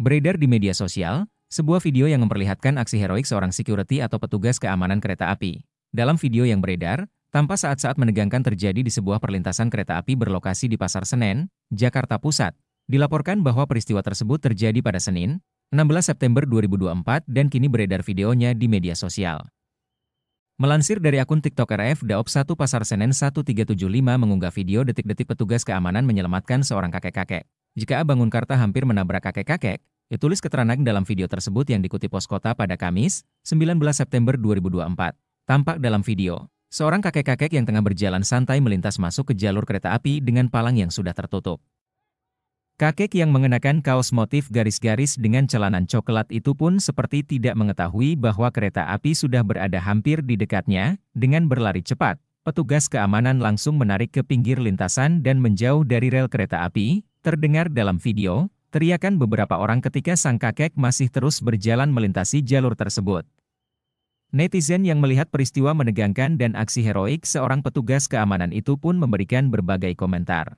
Beredar di media sosial, sebuah video yang memperlihatkan aksi heroik seorang security atau petugas keamanan kereta api. Dalam video yang beredar, tanpa saat-saat menegangkan terjadi di sebuah perlintasan kereta api berlokasi di Pasar Senen, Jakarta Pusat. Dilaporkan bahwa peristiwa tersebut terjadi pada Senin, 16 September 2024 dan kini beredar videonya di media sosial. Melansir dari akun TikTok RF, Daop 1 Pasar Senen 1375 mengunggah video detik-detik petugas keamanan menyelamatkan seorang kakek-kakek. Jika bangun Unkarta hampir menabrak kakek-kakek, ditulis keterangan dalam video tersebut yang dikutip Poskota pada Kamis, 19 September 2024. Tampak dalam video, seorang kakek-kakek yang tengah berjalan santai melintas masuk ke jalur kereta api dengan palang yang sudah tertutup. Kakek yang mengenakan kaos motif garis-garis dengan celanan coklat itu pun seperti tidak mengetahui bahwa kereta api sudah berada hampir di dekatnya, dengan berlari cepat. Petugas keamanan langsung menarik ke pinggir lintasan dan menjauh dari rel kereta api, Terdengar dalam video, teriakan beberapa orang ketika sang kakek masih terus berjalan melintasi jalur tersebut. Netizen yang melihat peristiwa menegangkan dan aksi heroik seorang petugas keamanan itu pun memberikan berbagai komentar.